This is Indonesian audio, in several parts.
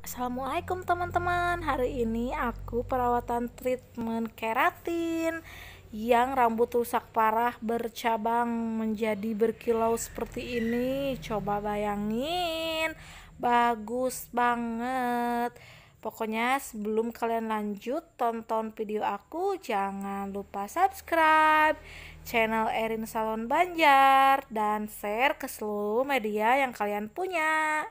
Assalamualaikum teman-teman Hari ini aku perawatan treatment keratin Yang rambut rusak parah bercabang menjadi berkilau seperti ini Coba bayangin Bagus banget Pokoknya sebelum kalian lanjut tonton video aku jangan lupa subscribe channel Erin Salon Banjar dan share ke seluruh media yang kalian punya.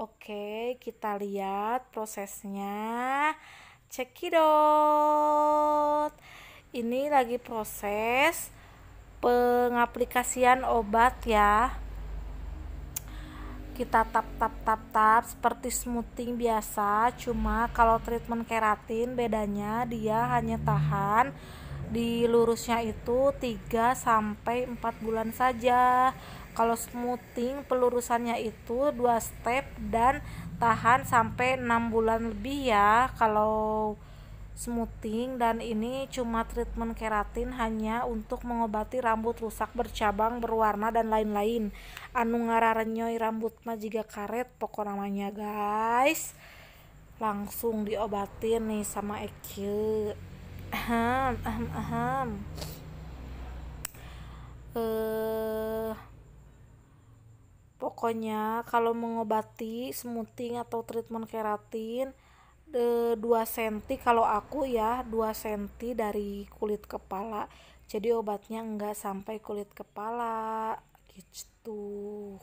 Oke, kita lihat prosesnya. Cekidot. Ini lagi proses pengaplikasian obat ya. Kita tap tap tap tap seperti smoothing biasa, cuma kalau treatment keratin bedanya dia hanya tahan di lurusnya itu 3 sampai 4 bulan saja kalau smoothing pelurusannya itu dua step dan tahan sampai enam bulan lebih ya kalau smoothing dan ini cuma treatment keratin hanya untuk mengobati rambut rusak bercabang berwarna dan lain-lain anu ngararenyoi rambut mah juga karet pokok namanya guys langsung diobatin nih sama Eki aham aham aham eh Pokoknya kalau mengobati smoothing atau treatment keratin de 2 cm kalau aku ya 2 cm dari kulit kepala. Jadi obatnya enggak sampai kulit kepala gitu.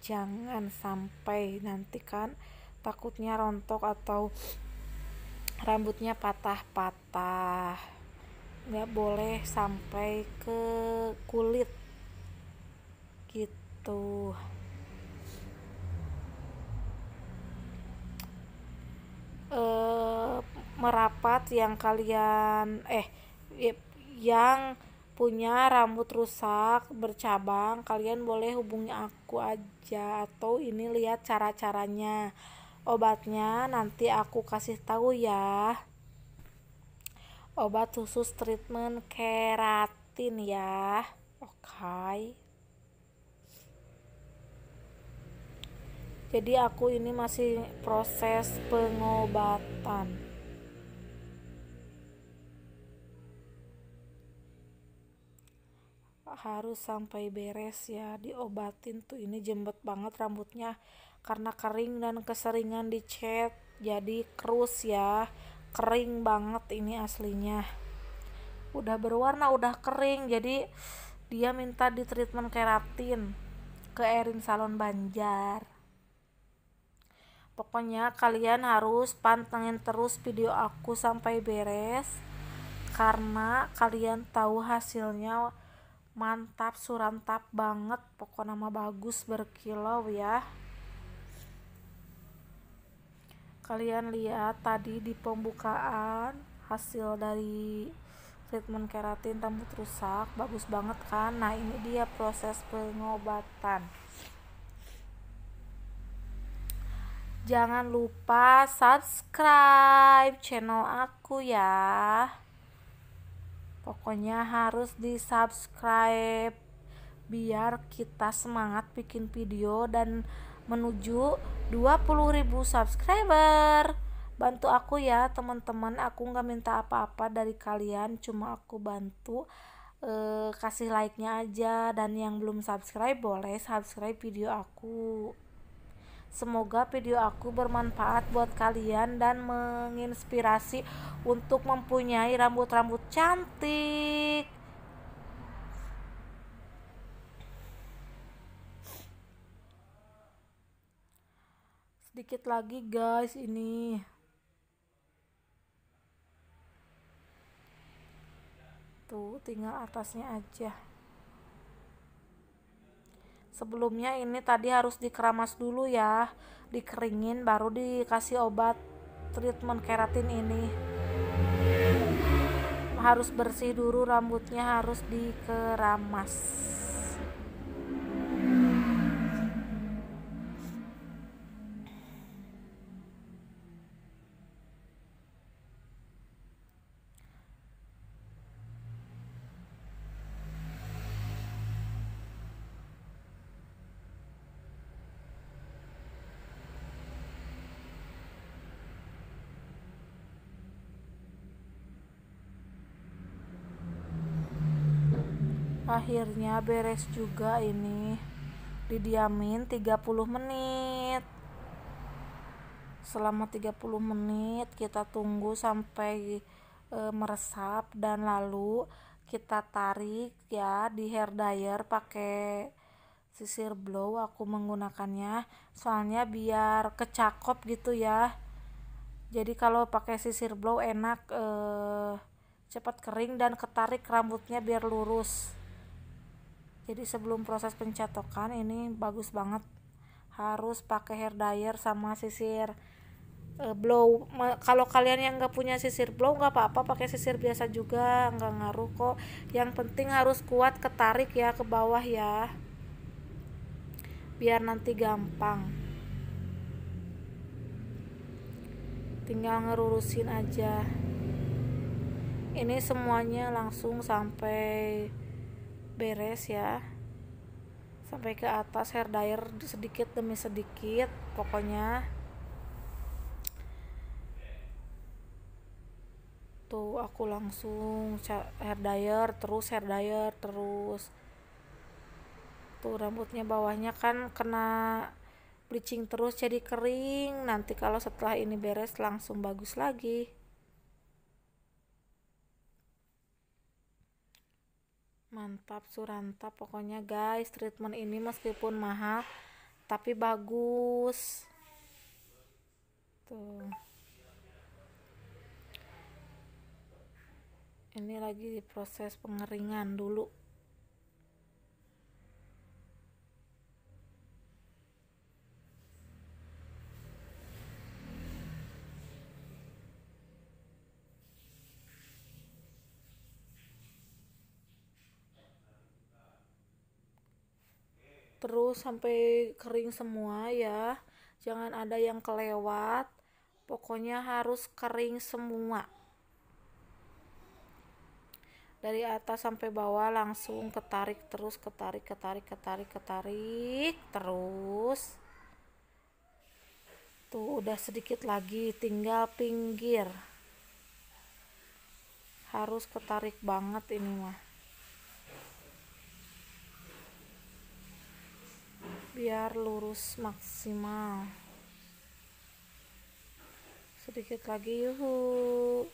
Jangan sampai nanti kan takutnya rontok atau rambutnya patah-patah. Enggak boleh sampai ke kulit wabarakatuh. E, eh, merapat yang kalian eh yang punya rambut rusak bercabang kalian boleh hubungi aku aja atau ini lihat cara-caranya obatnya nanti aku kasih tahu ya obat khusus treatment keratin ya oke okay. jadi aku ini masih proses pengobatan harus sampai beres ya diobatin tuh ini jembet banget rambutnya karena kering dan keseringan dicet jadi kerus ya kering banget ini aslinya udah berwarna udah kering jadi dia minta di treatment keratin ke Erin Salon Banjar Pokoknya kalian harus pantengin terus video aku sampai beres karena kalian tahu hasilnya mantap surantap banget pokoknya nama bagus berkilau ya kalian lihat tadi di pembukaan hasil dari treatment keratin rambut rusak bagus banget kan nah ini dia proses pengobatan Jangan lupa subscribe channel aku ya. Pokoknya harus di-subscribe biar kita semangat bikin video dan menuju 20.000 subscriber. Bantu aku ya teman-teman, aku nggak minta apa-apa dari kalian, cuma aku bantu eh, kasih like-nya aja dan yang belum subscribe boleh subscribe video aku. Semoga video aku bermanfaat buat kalian dan menginspirasi untuk mempunyai rambut-rambut cantik. Sedikit lagi guys ini. Tuh, tinggal atasnya aja sebelumnya ini tadi harus dikeramas dulu ya dikeringin baru dikasih obat treatment keratin ini harus bersih dulu rambutnya harus dikeramas akhirnya beres juga ini didiamin 30 menit selama 30 menit kita tunggu sampai e, meresap dan lalu kita tarik ya di hair dryer pakai sisir blow aku menggunakannya soalnya biar kecakop gitu ya jadi kalau pakai sisir blow enak e, cepat kering dan ketarik rambutnya biar lurus jadi sebelum proses pencatokan ini bagus banget harus pakai hair dryer sama sisir uh, blow kalau kalian yang nggak punya sisir blow nggak apa-apa pakai sisir biasa juga nggak ngaruh kok yang penting harus kuat ketarik ya ke bawah ya biar nanti gampang tinggal ngerurusin aja ini semuanya langsung sampai beres ya sampai ke atas hair dryer sedikit demi sedikit pokoknya tuh aku langsung hair dryer terus hair dryer terus tuh rambutnya bawahnya kan kena bleaching terus jadi kering nanti kalau setelah ini beres langsung bagus lagi mantap surantap pokoknya guys treatment ini meskipun mahal tapi bagus tuh ini lagi diproses pengeringan dulu terus sampai kering semua ya jangan ada yang kelewat pokoknya harus kering semua dari atas sampai bawah langsung ketarik terus ketarik ketarik ketarik ketarik terus tuh udah sedikit lagi tinggal pinggir harus ketarik banget ini mah biar lurus maksimal sedikit lagi yuhu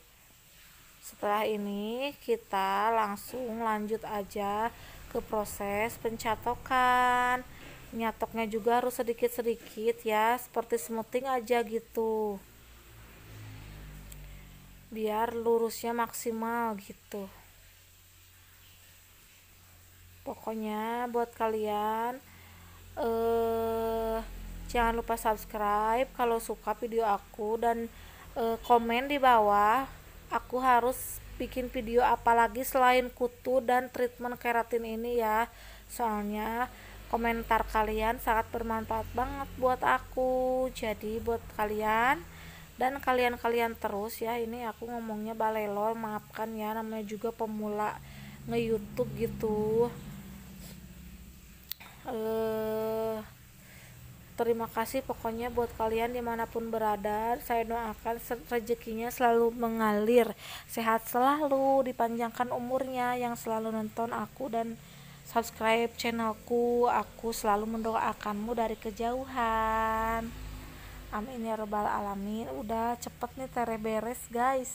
setelah ini kita langsung lanjut aja ke proses pencatokan nyatoknya juga harus sedikit-sedikit ya seperti smoothing aja gitu biar lurusnya maksimal gitu pokoknya buat kalian uh, jangan lupa subscribe kalau suka video aku dan uh, komen di bawah aku harus bikin video apa lagi selain kutu dan treatment keratin ini ya soalnya komentar kalian sangat bermanfaat banget buat aku jadi buat kalian dan kalian-kalian terus ya ini aku ngomongnya balelol maafkan ya namanya juga pemula nge-youtube gitu eh, terima kasih pokoknya buat kalian dimanapun berada saya doakan rezekinya selalu mengalir sehat selalu dipanjangkan umurnya yang selalu nonton aku dan subscribe channelku aku selalu mendoakanmu dari kejauhan amin ya robbal alamin udah cepet nih tere beres guys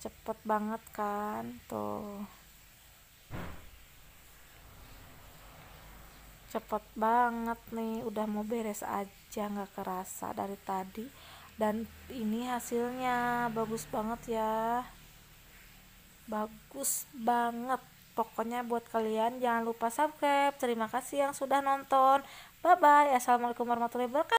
cepet banget kan tuh cepet banget nih udah mau beres aja nggak kerasa dari tadi dan ini hasilnya bagus banget ya bagus banget pokoknya buat kalian jangan lupa subscribe terima kasih yang sudah nonton bye bye assalamualaikum warahmatullahi wabarakatuh